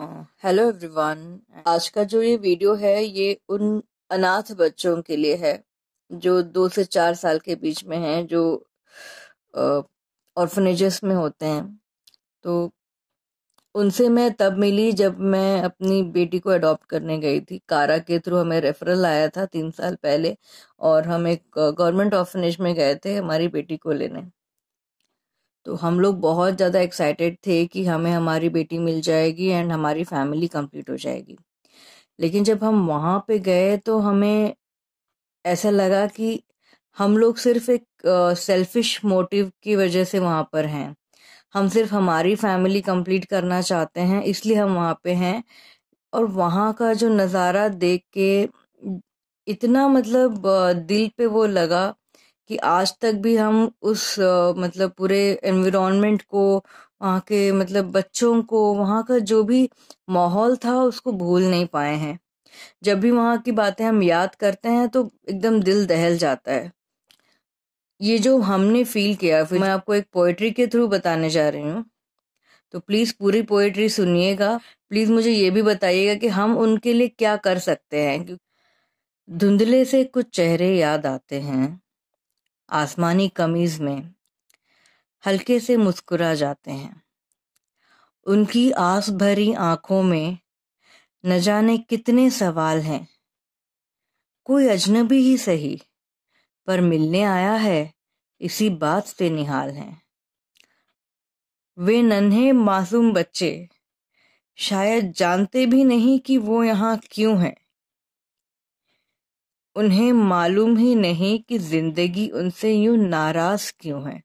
hello everyone आज का जो ये वीडियो है ये उन अनाथ बच्चों के लिए है जो दो से चार साल के बीच में हैं जो ऑर्फनेजेस में होते हैं तो उनसे मैं तब मिली जब मैं अपनी बेटी को अडॉप्ट करने गई थी कारा के थ्रू हमें रेफरल आया था तीन साल पहले और हम एक गवर्नमेंट ऑर्फनेज में गए थे हमारी बेटी को लेने तो हम लोग बहुत ज़्यादा एक्साइटेड थे कि हमें हमारी बेटी मिल जाएगी एंड हमारी फैमिली कंप्लीट हो जाएगी लेकिन जब हम वहाँ पे गए तो हमें ऐसा लगा कि हम लोग सिर्फ एक सेल्फिश मोटिव की वजह से वहाँ पर हैं हम सिर्फ हमारी फैमिली कंप्लीट करना चाहते हैं इसलिए हम वहाँ पे हैं और वहाँ का जो नज़ारा देख के इतना मतलब दिल पे वो लगा कि आज तक भी हम उस मतलब पूरे एनवायरनमेंट को वहाँ के मतलब बच्चों को वहाँ का जो भी माहौल था उसको भूल नहीं पाए हैं जब भी वहाँ की बातें हम याद करते हैं तो एकदम दिल दहल जाता है ये जो हमने फील किया फिर मैं आपको एक पोइट्री के थ्रू बताने जा रही हूँ तो प्लीज़ पूरी पोइट्री सुनिएगा प्लीज़ मुझे ये भी बताइएगा कि हम उनके लिए क्या कर सकते हैं धुंधले से कुछ चेहरे याद आते हैं आसमानी कमीज में हल्के से मुस्कुरा जाते हैं उनकी आस भरी आंखों में न जाने कितने सवाल हैं कोई अजनबी ही सही पर मिलने आया है इसी बात से निहाल हैं वे नन्हे मासूम बच्चे शायद जानते भी नहीं कि वो यहाँ क्यों हैं उन्हें मालूम ही नहीं कि जिंदगी उनसे यूं नाराज क्यों है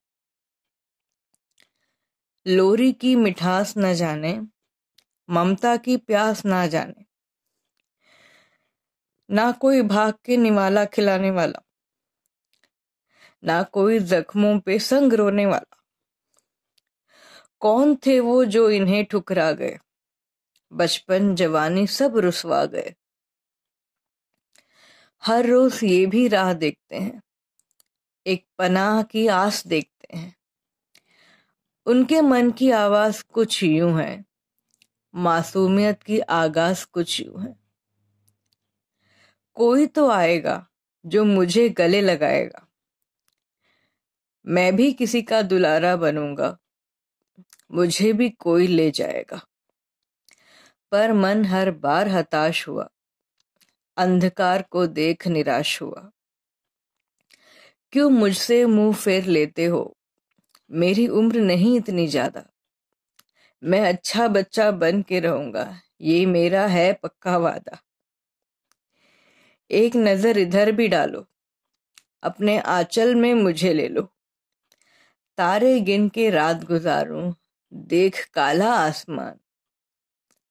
लोरी की मिठास न जाने ममता की प्यास ना जाने ना कोई भाग के निवाला खिलाने वाला ना कोई जख्मों पे संग रोने वाला कौन थे वो जो इन्हें ठुकरा गए बचपन जवानी सब रुसवा गए हर रोज ये भी राह देखते हैं एक पनाह की आस देखते हैं उनके मन की आवाज कुछ यूं है मासूमियत की आगाज कुछ यूं है कोई तो आएगा जो मुझे गले लगाएगा मैं भी किसी का दुलारा बनूंगा मुझे भी कोई ले जाएगा पर मन हर बार हताश हुआ अंधकार को देख निराश हुआ क्यों मुझसे मुंह फेर लेते हो मेरी उम्र नहीं इतनी ज्यादा मैं अच्छा बच्चा बन के रहूंगा ये मेरा है पक्का वादा एक नजर इधर भी डालो अपने आंचल में मुझे ले लो तारे गिन के रात गुजारूं देख काला आसमान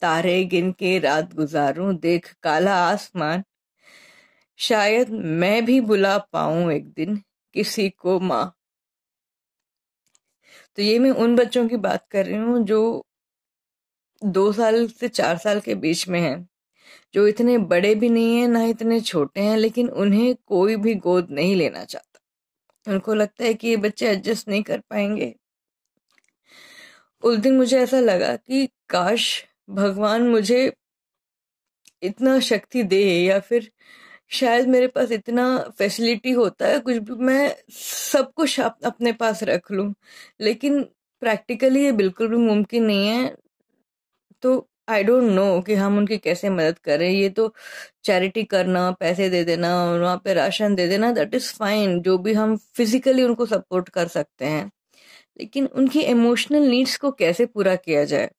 तारे गिन के रात गुजारू देख काला आसमान शायद मैं भी बुला पाऊं एक दिन किसी को माँ तो ये मैं उन बच्चों की बात कर रही हूँ जो दो साल से चार साल के बीच में हैं जो इतने बड़े भी नहीं है ना इतने छोटे हैं लेकिन उन्हें कोई भी गोद नहीं लेना चाहता उनको लगता है कि ये बच्चे एडजस्ट नहीं कर पाएंगे उस दिन मुझे ऐसा लगा कि काश भगवान मुझे इतना शक्ति दे या फिर शायद मेरे पास इतना फैसिलिटी होता है कुछ भी मैं सब कुछ अपने पास रख लू लेकिन प्रैक्टिकली ये बिल्कुल भी मुमकिन नहीं है तो आई डोंट नो कि हम उनकी कैसे मदद करें ये तो चैरिटी करना पैसे दे देना और वहाँ पे राशन दे देना दैट इज़ फाइन जो भी हम फिजिकली उनको सपोर्ट कर सकते हैं लेकिन उनकी इमोशनल नीड्स को कैसे पूरा किया जाए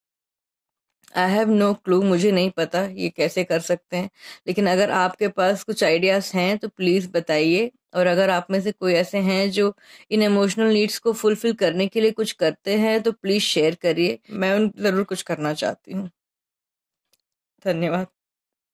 आई हैव नो क्लू मुझे नहीं पता ये कैसे कर सकते हैं लेकिन अगर आपके पास कुछ आइडियाज़ हैं तो प्लीज़ बताइए और अगर आप में से कोई ऐसे हैं जो इन इमोशनल नीड्स को फुलफिल करने के लिए कुछ करते हैं तो प्लीज़ शेयर करिए मैं उन ज़रूर कुछ करना चाहती हूँ धन्यवाद